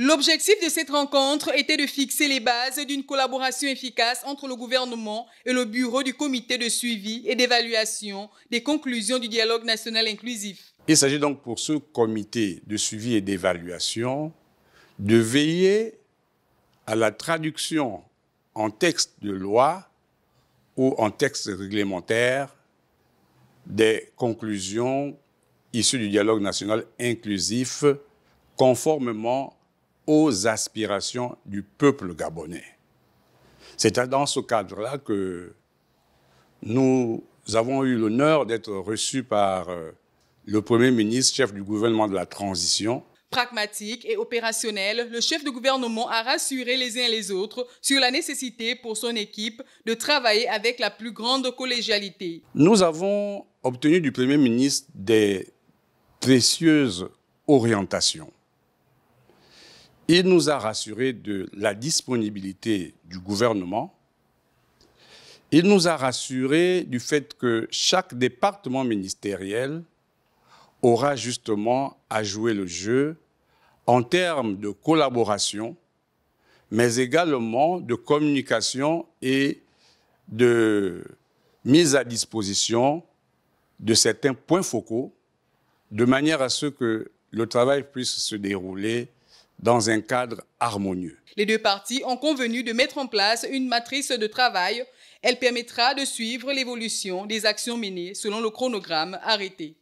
L'objectif de cette rencontre était de fixer les bases d'une collaboration efficace entre le gouvernement et le bureau du comité de suivi et d'évaluation des conclusions du dialogue national inclusif. Il s'agit donc pour ce comité de suivi et d'évaluation de veiller à la traduction en texte de loi ou en texte réglementaire des conclusions issues du dialogue national inclusif conformément aux aspirations du peuple gabonais. C'est dans ce cadre-là que nous avons eu l'honneur d'être reçus par euh, le Premier ministre, chef du gouvernement de la transition. Pragmatique et opérationnel, le chef de gouvernement a rassuré les uns les autres sur la nécessité pour son équipe de travailler avec la plus grande collégialité. Nous avons obtenu du Premier ministre des précieuses orientations il nous a rassurés de la disponibilité du gouvernement. Il nous a rassurés du fait que chaque département ministériel aura justement à jouer le jeu en termes de collaboration, mais également de communication et de mise à disposition de certains points focaux, de manière à ce que le travail puisse se dérouler dans un cadre harmonieux. Les deux parties ont convenu de mettre en place une matrice de travail. Elle permettra de suivre l'évolution des actions menées selon le chronogramme arrêté.